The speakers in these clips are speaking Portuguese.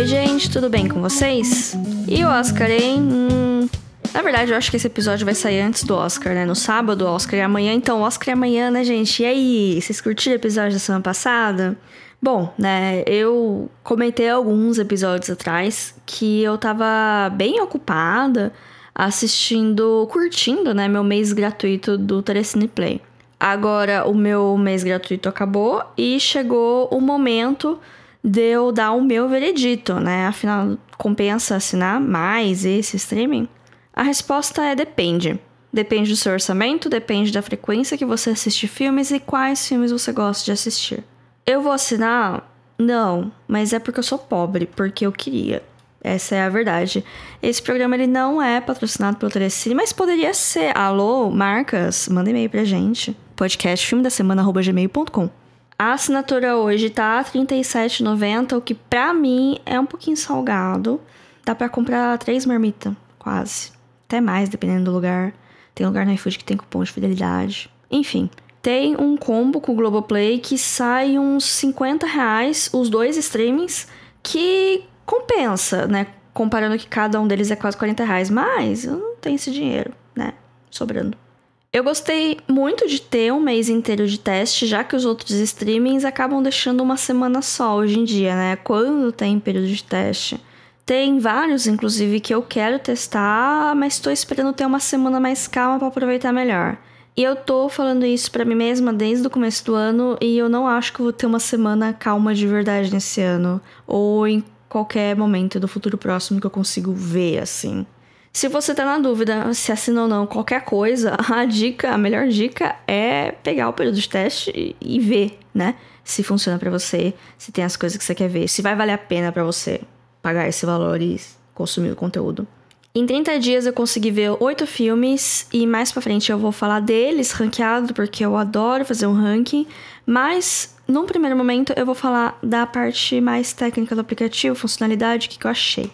Oi, gente, tudo bem com vocês? E o Oscar, hein? Hum... Na verdade, eu acho que esse episódio vai sair antes do Oscar, né? No sábado, Oscar e é amanhã. Então, Oscar e é amanhã, né, gente? E aí? Vocês curtiram o episódio da semana passada? Bom, né, eu comentei alguns episódios atrás que eu tava bem ocupada assistindo, curtindo, né, meu mês gratuito do Telecine Play. Agora, o meu mês gratuito acabou e chegou o momento de eu dar o meu veredito, né? Afinal, compensa assinar mais esse streaming? A resposta é depende. Depende do seu orçamento, depende da frequência que você assiste filmes e quais filmes você gosta de assistir. Eu vou assinar? Não, mas é porque eu sou pobre, porque eu queria. Essa é a verdade. Esse programa ele não é patrocinado pelo Telecine, mas poderia ser. Alô, marcas, manda e-mail pra gente. Podcast filme da semana, arroba gmail.com. A assinatura hoje tá 37,90, o que pra mim é um pouquinho salgado. Dá para comprar três marmitas, quase. Até mais, dependendo do lugar. Tem lugar no iFood que tem cupom de fidelidade. Enfim, tem um combo com o Globoplay que sai uns 50 reais os dois streamings, que compensa, né? Comparando que cada um deles é quase 40 reais. Mas eu não tenho esse dinheiro, né? Sobrando. Eu gostei muito de ter um mês inteiro de teste, já que os outros streamings acabam deixando uma semana só hoje em dia, né? Quando tem período de teste. Tem vários, inclusive, que eu quero testar, mas estou esperando ter uma semana mais calma para aproveitar melhor. E eu tô falando isso para mim mesma desde o começo do ano e eu não acho que vou ter uma semana calma de verdade nesse ano ou em qualquer momento do futuro próximo que eu consigo ver assim. Se você tá na dúvida se assina ou não qualquer coisa, a dica, a melhor dica é pegar o período de teste e, e ver, né? Se funciona para você, se tem as coisas que você quer ver, se vai valer a pena para você pagar esse valor e consumir o conteúdo. Em 30 dias eu consegui ver oito filmes e mais para frente eu vou falar deles ranqueado, porque eu adoro fazer um ranking, mas num primeiro momento eu vou falar da parte mais técnica do aplicativo, funcionalidade, o que, que eu achei.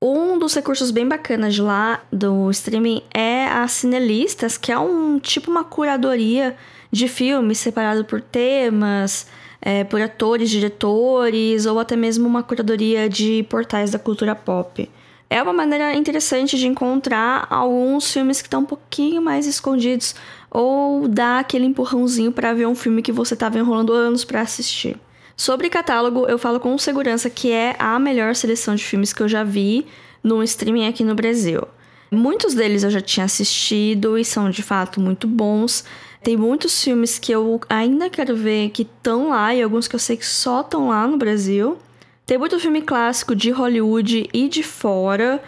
Um dos recursos bem bacanas de lá do streaming é a Cinelistas, que é um tipo uma curadoria de filmes separado por temas, é, por atores, diretores, ou até mesmo uma curadoria de portais da cultura pop. É uma maneira interessante de encontrar alguns filmes que estão tá um pouquinho mais escondidos ou dar aquele empurrãozinho para ver um filme que você estava enrolando anos para assistir. Sobre catálogo, eu falo com segurança que é a melhor seleção de filmes que eu já vi no streaming aqui no Brasil. Muitos deles eu já tinha assistido e são de fato muito bons. Tem muitos filmes que eu ainda quero ver que estão lá e alguns que eu sei que só estão lá no Brasil. Tem muito filme clássico de Hollywood e de fora.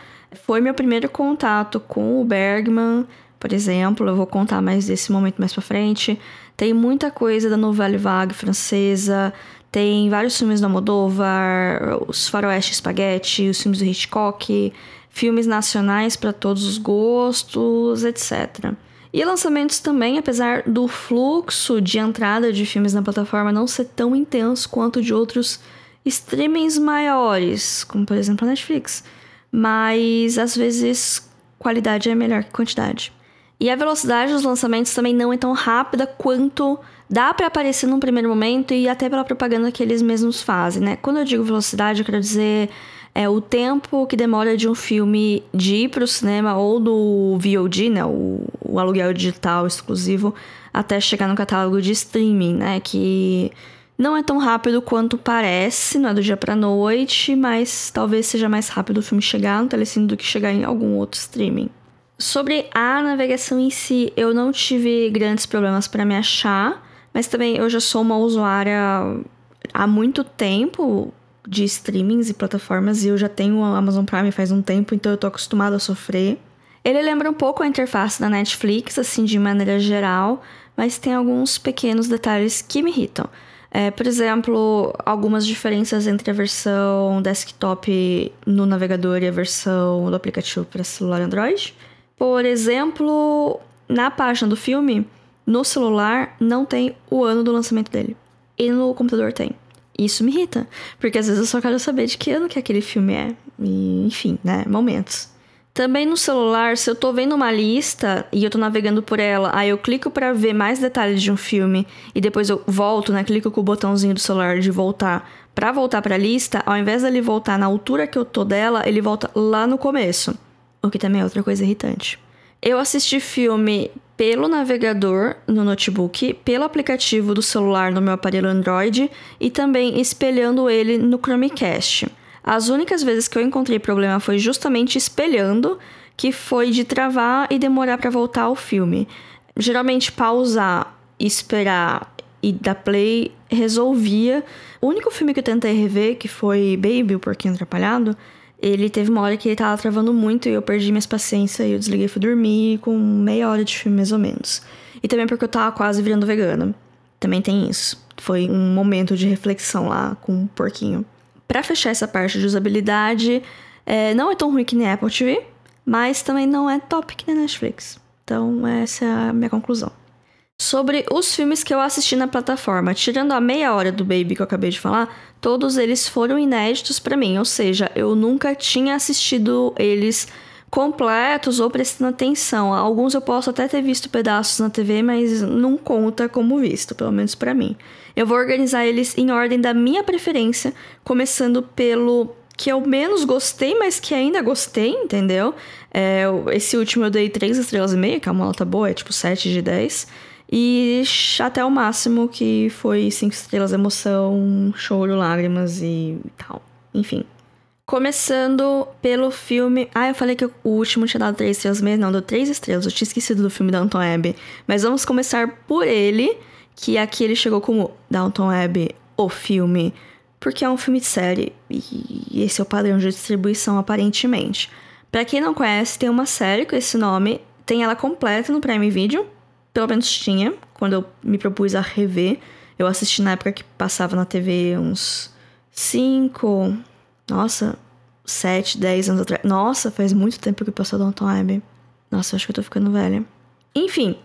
Foi meu primeiro contato com o Bergman, por exemplo. Eu vou contar mais desse momento mais pra frente. Tem muita coisa da Nouvelle Vague francesa. Tem vários filmes do Almodóvar, os Faroeste Espaguete, os filmes do Hitchcock, filmes nacionais para todos os gostos, etc. E lançamentos também, apesar do fluxo de entrada de filmes na plataforma não ser tão intenso quanto de outros streamings maiores, como por exemplo a Netflix. Mas às vezes qualidade é melhor que quantidade. E a velocidade dos lançamentos também não é tão rápida quanto dá para aparecer num primeiro momento e até pela propaganda que eles mesmos fazem, né? Quando eu digo velocidade, eu quero dizer é o tempo que demora de um filme de ir para o cinema ou do VOD, né, o, o, aluguel digital exclusivo, até chegar no catálogo de streaming, né, que não é tão rápido quanto parece, não é do dia para noite, mas talvez seja mais rápido o filme chegar no Telecine do que chegar em algum outro streaming. Sobre a navegação em si, eu não tive grandes problemas para me achar. Mas também eu já sou uma usuária há muito tempo de streamings e plataformas e eu já tenho o Amazon Prime faz um tempo, então eu tô acostumada a sofrer. Ele lembra um pouco a interface da Netflix, assim, de maneira geral, mas tem alguns pequenos detalhes que me irritam. É, por exemplo, algumas diferenças entre a versão desktop no navegador e a versão do aplicativo para celular Android. Por exemplo, na página do filme, no celular não tem o ano do lançamento dele. E no computador tem. Isso me irrita, porque às vezes eu só quero saber de que ano que aquele filme é. E, enfim, né? Momentos. Também no celular, se eu tô vendo uma lista e eu tô navegando por ela, aí eu clico para ver mais detalhes de um filme e depois eu volto, né? Clico com o botãozinho do celular de voltar para voltar para a lista, ao invés dele voltar na altura que eu tô dela, ele volta lá no começo, o que também é outra coisa irritante. Eu assisti filme pelo navegador no notebook, pelo aplicativo do celular no meu aparelho Android e também espelhando ele no Chromecast. As únicas vezes que eu encontrei problema foi justamente espelhando, que foi de travar e demorar para voltar ao filme. Geralmente pausar, esperar e dar play resolvia. O único filme que eu tentei rever, que foi Baby, o Porquinho Atrapalhado, ele teve uma hora que ele tava travando muito e eu perdi minhas paciências e eu desliguei e fui dormir com meia hora de filme, mais ou menos. E também porque eu tava quase virando vegana. Também tem isso. Foi um momento de reflexão lá com o um porquinho. Para fechar essa parte de usabilidade, é, não é tão ruim que nem a Apple TV, mas também não é top que nem a Netflix. Então, essa é a minha conclusão sobre os filmes que eu assisti na plataforma. Tirando a meia hora do Baby que eu acabei de falar, todos eles foram inéditos para mim, ou seja, eu nunca tinha assistido eles completos ou prestando atenção. Alguns eu posso até ter visto pedaços na TV, mas não conta como visto, pelo menos para mim. Eu vou organizar eles em ordem da minha preferência, começando pelo que eu menos gostei, mas que ainda gostei, entendeu? É, esse último eu dei 3 estrelas e meia, que é uma nota boa, é tipo 7 de 10. E até o máximo que foi cinco estrelas, emoção, choro, lágrimas e tal. Enfim. Começando pelo filme. Ah, eu falei que o último tinha dado três estrelas mesmo. Não, deu três estrelas. Eu tinha esquecido do filme Downton Abbey. Mas vamos começar por ele, que aqui ele chegou como Downton Abbey, o filme. Porque é um filme de série. E esse é o padrão de distribuição, aparentemente. Para quem não conhece, tem uma série com esse nome. Tem ela completa no Prime Video pelo menos tinha, quando eu me propus a rever. Eu assisti na época que passava na TV uns 5, nossa, 7, 10 anos atrás. Nossa, faz muito tempo que passou Downton Abbey. Nossa, acho que eu tô ficando velha. Enfim.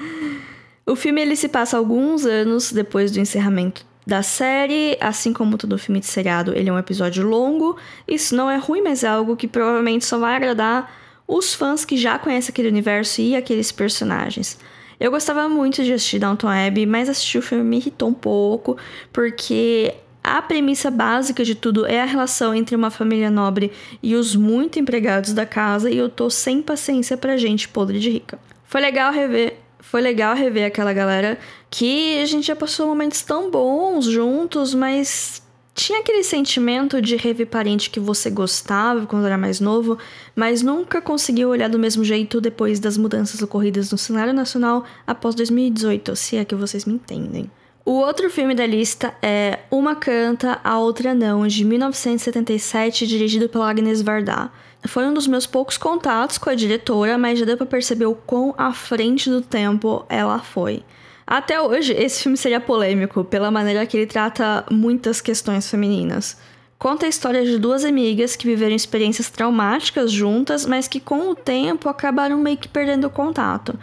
o filme ele se passa alguns anos depois do encerramento da série, assim como todo filme de seriado, ele é um episódio longo. Isso não é ruim, mas é algo que provavelmente só vai agradar os fãs que já conhecem aquele universo e aqueles personagens. Eu gostava muito de assistir Downton Abbey, mas assistir o filme me irritou um pouco, porque a premissa básica de tudo é a relação entre uma família nobre e os muito empregados da casa, e eu tô sem paciência pra gente podre de rica. Foi legal rever. Foi legal rever aquela galera que a gente já passou momentos tão bons juntos, mas tinha aquele sentimento de rever parente que você gostava quando era mais novo, mas nunca conseguiu olhar do mesmo jeito depois das mudanças ocorridas no cenário nacional após 2018, se é que vocês me entendem. O outro filme da lista é Uma Canta, a Outra Não, de 1977, dirigido pela Agnes Varda. Foi um dos meus poucos contatos com a diretora, mas já deu para perceber o quão à frente do tempo ela foi. Até hoje, esse filme seria polêmico pela maneira que ele trata muitas questões femininas. Conta a história de duas amigas que viveram experiências traumáticas juntas, mas que com o tempo acabaram meio que perdendo o contato.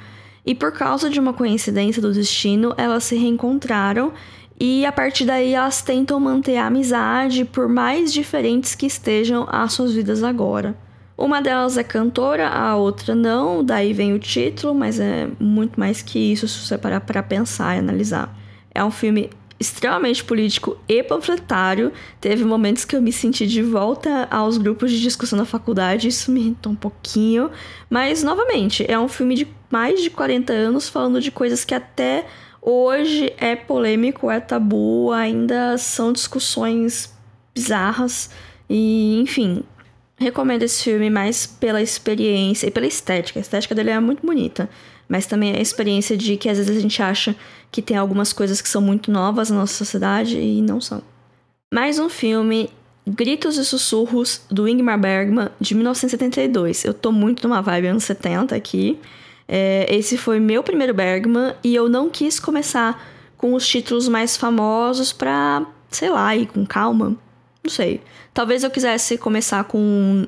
E por causa de uma coincidência do destino, elas se reencontraram e a partir daí elas tentam manter a amizade por mais diferentes que estejam as suas vidas agora. Uma delas é cantora, a outra não, daí vem o título, mas é muito mais que isso se você parar para pensar e analisar. É um filme extremamente político e panfletário. Teve momentos que eu me senti de volta aos grupos de discussão na faculdade, isso me irritou um pouquinho. Mas, novamente, é um filme de mais de 40 anos falando de coisas que até hoje é polêmico, é tabu, ainda são discussões bizarras. E, enfim, recomendo esse filme mais pela experiência e pela estética. A estética dele é muito bonita, mas também a experiência de que às vezes a gente acha que tem algumas coisas que são muito novas na nossa sociedade e não são. Mais um filme, Gritos e Sussurros, do Ingmar Bergman, de 1972. Eu tô muito numa vibe anos 70 aqui. É, esse foi meu primeiro Bergman e eu não quis começar com os títulos mais famosos pra, sei lá, ir com calma. Não sei. Talvez eu quisesse começar com.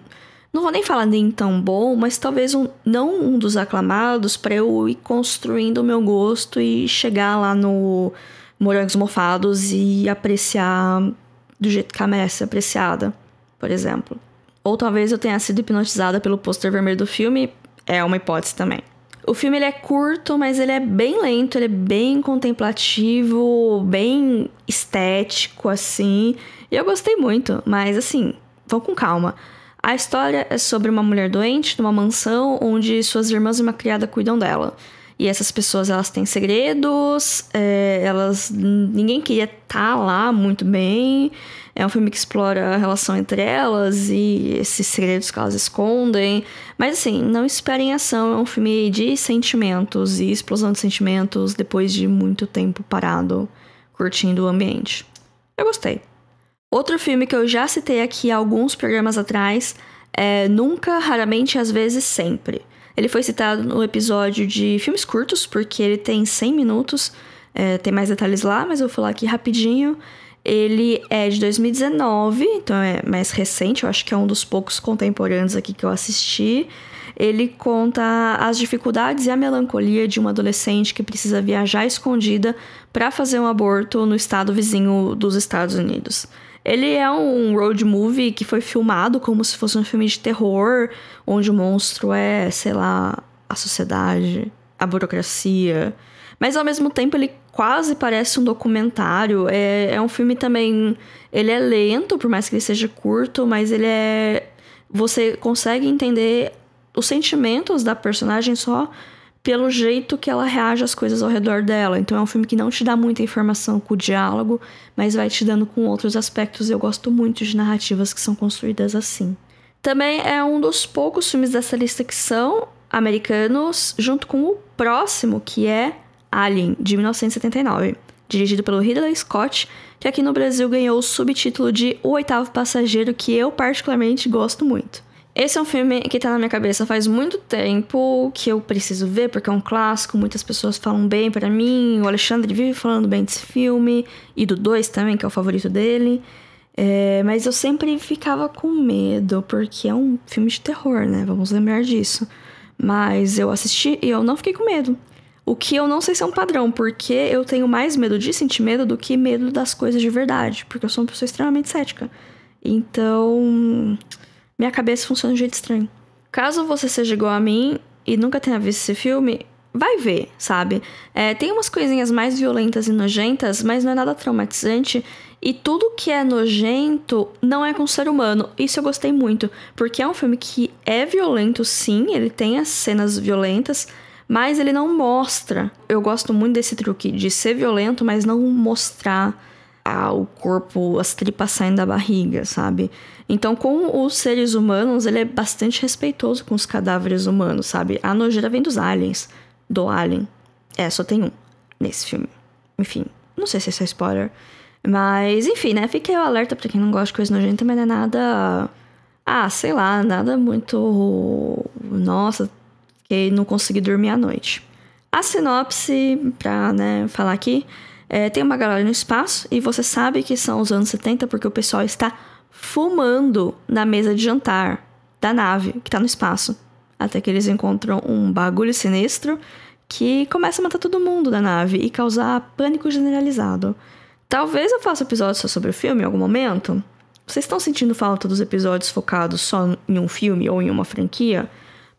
não vou nem falar nem tão bom, mas talvez um, não um dos aclamados para eu ir construindo o meu gosto e chegar lá no Morangos Mofados e apreciar do jeito que a Messi é apreciada, por exemplo. Ou talvez eu tenha sido hipnotizada pelo pôster vermelho do filme, é uma hipótese também. O filme ele é curto, mas ele é bem lento, ele é bem contemplativo, bem estético, assim. E eu gostei muito, mas assim, vão com calma. A história é sobre uma mulher doente numa mansão onde suas irmãs e uma criada cuidam dela. E essas pessoas, elas têm segredos, é, elas... Ninguém queria estar tá lá muito bem. É um filme que explora a relação entre elas e esses segredos que elas escondem. Mas assim, não esperem ação. É um filme de sentimentos e explosão de sentimentos depois de muito tempo parado curtindo o ambiente. Eu gostei. Outro filme que eu já citei aqui alguns programas atrás é Nunca, Raramente, Às vezes, Sempre. Ele foi citado no episódio de filmes curtos, porque ele tem 100 minutos, é, tem mais detalhes lá, mas eu vou falar aqui rapidinho. Ele é de 2019, então é mais recente, eu acho que é um dos poucos contemporâneos aqui que eu assisti. Ele conta as dificuldades e a melancolia de uma adolescente que precisa viajar escondida para fazer um aborto no estado vizinho dos Estados Unidos. Ele é um road movie que foi filmado como se fosse um filme de terror, onde o monstro é, sei lá, a sociedade, a burocracia, mas ao mesmo tempo ele quase parece um documentário. É, é um filme também. Ele é lento, por mais que ele seja curto, mas ele é. Você consegue entender os sentimentos da personagem só pelo jeito que ela reage às coisas ao redor dela. Então é um filme que não te dá muita informação com o diálogo, mas vai te dando com outros aspectos. Eu gosto muito de narrativas que são construídas assim. Também é um dos poucos filmes dessa lista que são americanos, junto com o próximo, que é Alien, de 1979, dirigido pelo Ridley Scott, que aqui no Brasil ganhou o subtítulo de O Oitavo Passageiro, que eu particularmente gosto muito. Esse é um filme que tá na minha cabeça faz muito tempo, que eu preciso ver, porque é um clássico, muitas pessoas falam bem para mim, o Alexandre vive falando bem desse filme, e do 2 também, que é o favorito dele. É, mas eu sempre ficava com medo, porque é um filme de terror, né? Vamos lembrar disso. Mas eu assisti e eu não fiquei com medo. O que eu não sei se é um padrão, porque eu tenho mais medo de sentir medo do que medo das coisas de verdade, porque eu sou uma pessoa extremamente cética. Então, minha cabeça funciona de jeito estranho. Caso você seja igual a mim e nunca tenha visto esse filme, vai ver, sabe? É, tem umas coisinhas mais violentas e nojentas, mas não é nada traumatizante. E tudo que é nojento não é com o ser humano. Isso eu gostei muito, porque é um filme que é violento, sim, ele tem as cenas violentas, mas ele não mostra. Eu gosto muito desse truque de ser violento, mas não mostrar ah, o corpo, as tripas saindo da barriga, sabe? Então, com os seres humanos, ele é bastante respeitoso com os cadáveres humanos, sabe? A nojeira vem dos aliens, do Alien. É, só tem um nesse filme. Enfim, não sei se isso é spoiler. Mas, enfim, né? Fiquei o alerta pra quem não gosta de coisa nojenta, mas não é nada. Ah, sei lá, nada muito. Nossa, que não consegui dormir à noite. A sinopse, pra né, falar aqui, é, tem uma galera no espaço e você sabe que são os anos 70 porque o pessoal está fumando na mesa de jantar da nave que está no espaço. Até que eles encontram um bagulho sinistro que começa a matar todo mundo da nave e causar pânico generalizado. Talvez eu faça episódio só sobre o filme em algum momento. Vocês estão sentindo falta dos episódios focados só em um filme ou em uma franquia?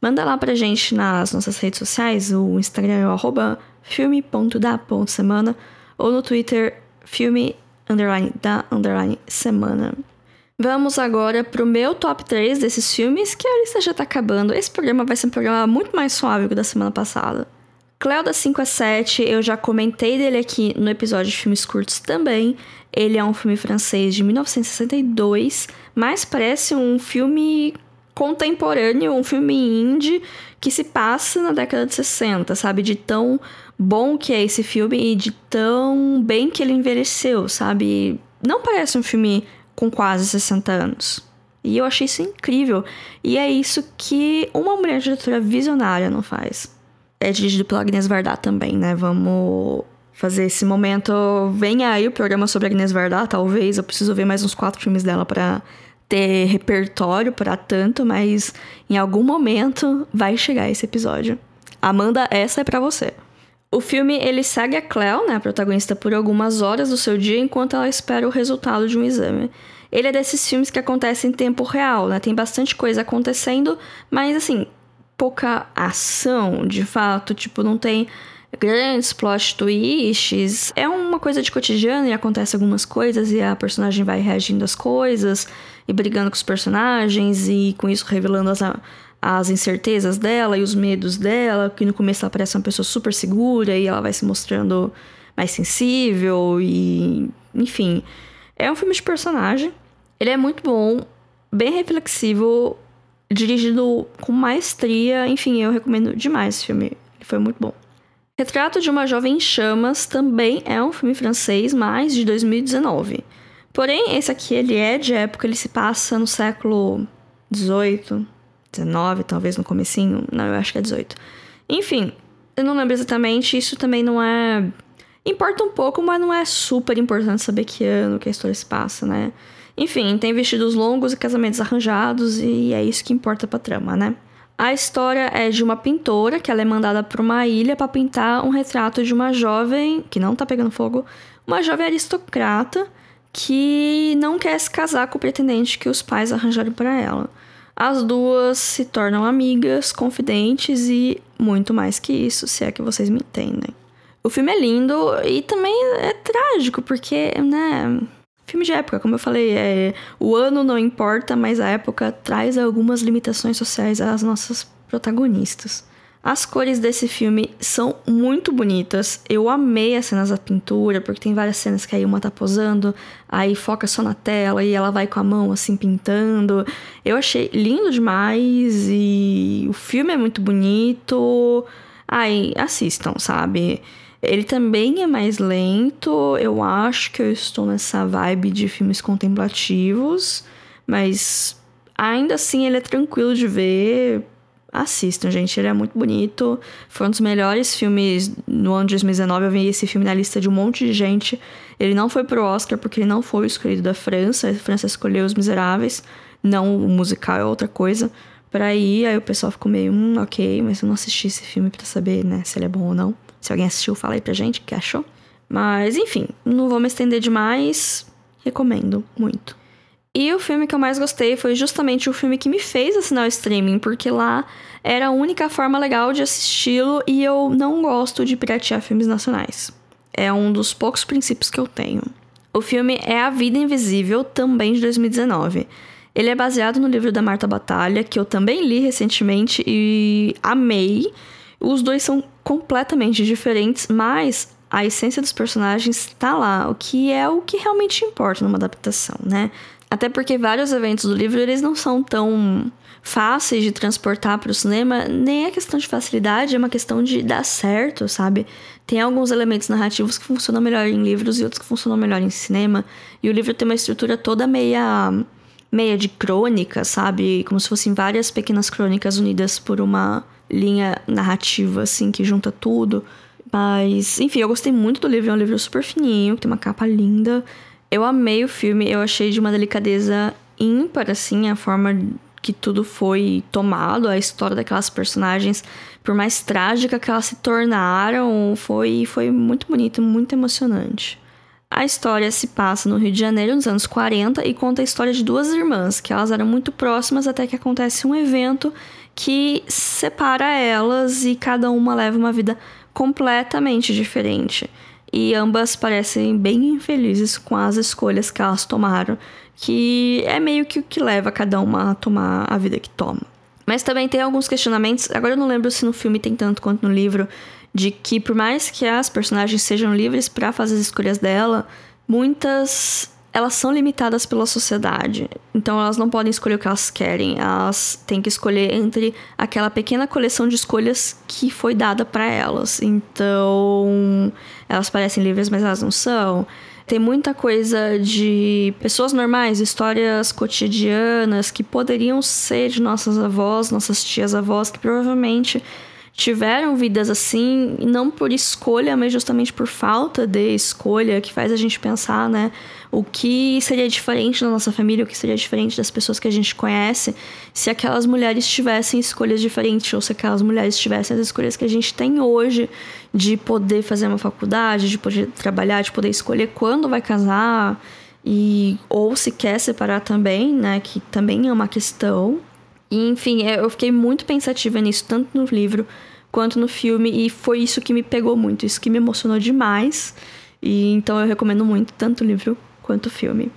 Manda lá pra gente nas nossas redes sociais, o Instagram é o arroba filme.da.semana ou no Twitter filme underline da underline semana. Vamos agora pro meu top 3 desses filmes, que a lista já tá acabando. Esse programa vai ser um programa muito mais suave que o da semana passada. Cléo da 5 a 7, eu já comentei dele aqui no episódio de filmes curtos também. Ele é um filme francês de 1962, mas parece um filme contemporâneo, um filme indie que se passa na década de 60, sabe? De tão bom que é esse filme e de tão bem que ele envelheceu, sabe? Não parece um filme com quase 60 anos. E eu achei isso incrível. E é isso que uma mulher diretora visionária não faz. É dirigido pela Agnes Vardá também, né? Vamos fazer esse momento. Vem aí o programa sobre Agnes Vardá, talvez. Eu preciso ver mais uns quatro filmes dela para ter repertório para tanto, mas em algum momento vai chegar esse episódio. Amanda, essa é para você. O filme ele segue a Cleo, né, a protagonista, por algumas horas do seu dia enquanto ela espera o resultado de um exame. Ele é desses filmes que acontecem em tempo real, né? Tem bastante coisa acontecendo, mas assim, pouca ação, de fato, tipo, não tem grandes plot twists. É uma coisa de cotidiano e acontece algumas coisas e a personagem vai reagindo às coisas e brigando com os personagens e com isso revelando as, as incertezas dela e os medos dela, que no começo ela parece uma pessoa super segura e ela vai se mostrando mais sensível e enfim. É um filme de personagem. Ele é muito bom, bem reflexivo, dirigido com maestria. Enfim, eu recomendo demais esse filme. Ele foi muito bom. Retrato de uma Jovem em Chamas também é um filme francês, mas de 2019. Porém, esse aqui ele é de época, ele se passa no século 18, 19, talvez no comecinho. Não, eu acho que é 18. Enfim, eu não lembro exatamente, isso também não é importa um pouco, mas não é super importante saber que ano que a história se passa, né? Enfim, tem vestidos longos e casamentos arranjados e é isso que importa pra trama, né? A história é de uma pintora que ela é mandada para uma ilha para pintar um retrato de uma jovem que não está pegando fogo, uma jovem aristocrata que não quer se casar com o pretendente que os pais arranjaram para ela. As duas se tornam amigas, confidentes e muito mais que isso, se é que vocês me entendem. O filme é lindo e também é trágico, porque, né, filme de época, como eu falei, é, o ano não importa, mas a época traz algumas limitações sociais às nossas protagonistas. As cores desse filme são muito bonitas. Eu amei as cenas da pintura, porque tem várias cenas que aí uma tá posando, aí foca só na tela e ela vai com a mão assim pintando. Eu achei lindo demais e o filme é muito bonito. Aí assistam, sabe? Ele também é mais lento, eu acho que eu estou nessa vibe de filmes contemplativos, mas ainda assim ele é tranquilo de ver. Assistam, gente, ele é muito bonito. Foi um dos melhores filmes no ano de 2019. Eu vi esse filme na lista de um monte de gente. Ele não foi pro Oscar porque ele não foi escolhido da França. A França escolheu Os Miseráveis, não o musical, é outra coisa. Pra ir, aí o pessoal ficou meio, hum, ok, mas eu não assisti esse filme para saber, né, se ele é bom ou não. Se alguém assistiu, fala aí pra gente o que achou. Mas, enfim, não vou me estender demais. Recomendo muito. E o filme que eu mais gostei foi justamente o filme que me fez assinar o streaming, porque lá era a única forma legal de assisti-lo e eu não gosto de piratear filmes nacionais. É um dos poucos princípios que eu tenho. O filme é A Vida Invisível, também de 2019. Ele é baseado no livro da Marta Batalha, que eu também li recentemente e amei. Os dois são completamente diferentes, mas a essência dos personagens está lá, o que é o que realmente importa numa adaptação, né? Até porque vários eventos do livro eles não são tão fáceis de transportar para o cinema, nem é questão de facilidade, é uma questão de dar certo, sabe? Tem alguns elementos narrativos que funcionam melhor em livros e outros que funcionam melhor em cinema, e o livro tem uma estrutura toda meia meia de crônica, sabe? Como se fossem várias pequenas crônicas unidas por uma linha narrativa, assim, que junta tudo. Mas, enfim, eu gostei muito do livro, é um livro super fininho, tem uma capa linda. Eu amei o filme, eu achei de uma delicadeza ímpar, assim, a forma que tudo foi tomado, a história daquelas personagens, por mais trágica que elas se tornaram, foi, foi muito bonito, muito emocionante. A história se passa no Rio de Janeiro nos anos 40 e conta a história de duas irmãs, que elas eram muito próximas até que acontece um evento que separa elas e cada uma leva uma vida completamente diferente. E ambas parecem bem infelizes com as escolhas que elas tomaram, que é meio que o que leva cada uma a tomar a vida que toma. Mas também tem alguns questionamentos, agora eu não lembro se no filme tem tanto quanto no livro, de que por mais que as personagens sejam livres para fazer as escolhas dela, muitas elas são limitadas pela sociedade. Então elas não podem escolher o que elas querem, elas têm que escolher entre aquela pequena coleção de escolhas que foi dada para elas. Então elas parecem livres, mas elas não são. Tem muita coisa de pessoas normais, histórias cotidianas que poderiam ser de nossas avós, nossas tias-avós, que provavelmente tiveram vidas assim, não por escolha, mas justamente por falta de escolha, que faz a gente pensar, né? O que seria diferente da nossa família, o que seria diferente das pessoas que a gente conhece, se aquelas mulheres tivessem escolhas diferentes, ou se aquelas mulheres tivessem as escolhas que a gente tem hoje, de poder fazer uma faculdade, de poder trabalhar, de poder escolher quando vai casar, e ou se quer separar também, né? Que também é uma questão. E, enfim, é, eu fiquei muito pensativa nisso, tanto no livro quanto no filme. E foi isso que me pegou muito, isso que me emocionou demais. E então eu recomendo muito, tanto o livro quanto o filme.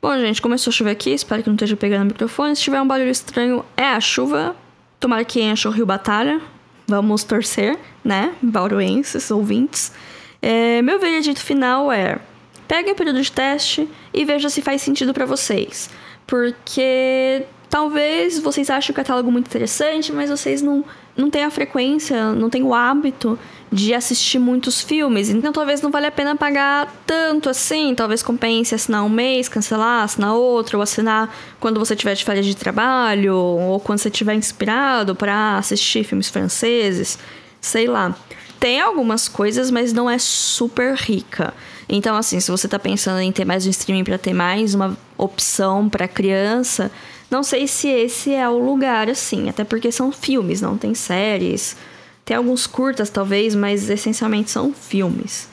Bom, gente, começou a chover aqui, espero que não esteja pegando o microfone. Se tiver um barulho estranho, é a chuva. Tomara que encha o Rio Batalha. Vamos torcer, né? Bauruenses, ouvintes. É, meu veredito final é: pega o período de teste e veja se faz sentido para vocês. Porque talvez vocês achem o catálogo é muito interessante, mas vocês não não tem a frequência, não tem o hábito de assistir muitos filmes, então talvez não vale a pena pagar tanto assim, talvez compense assinar um mês, cancelar, assinar outro, ou assinar quando você tiver de férias de trabalho, ou quando você estiver inspirado para assistir filmes franceses, sei lá. Tem algumas coisas, mas não é super rica. Então assim, se você está pensando em ter mais um streaming para ter mais uma opção para criança, não sei se esse é o lugar, assim, até porque são filmes, não tem séries. Tem alguns curtas, talvez, mas essencialmente são filmes.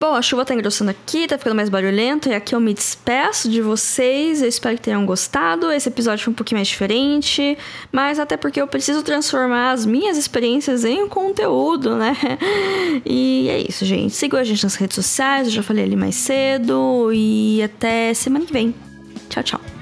Bom, a chuva tá engrossando aqui, tá ficando mais barulhento, e aqui eu me despeço de vocês. Eu espero que tenham gostado. Esse episódio foi um pouquinho mais diferente, mas até porque eu preciso transformar as minhas experiências em conteúdo, né? E é isso, gente. Sigam a gente nas redes sociais, eu já falei ali mais cedo, e até semana que vem. Tchau, tchau.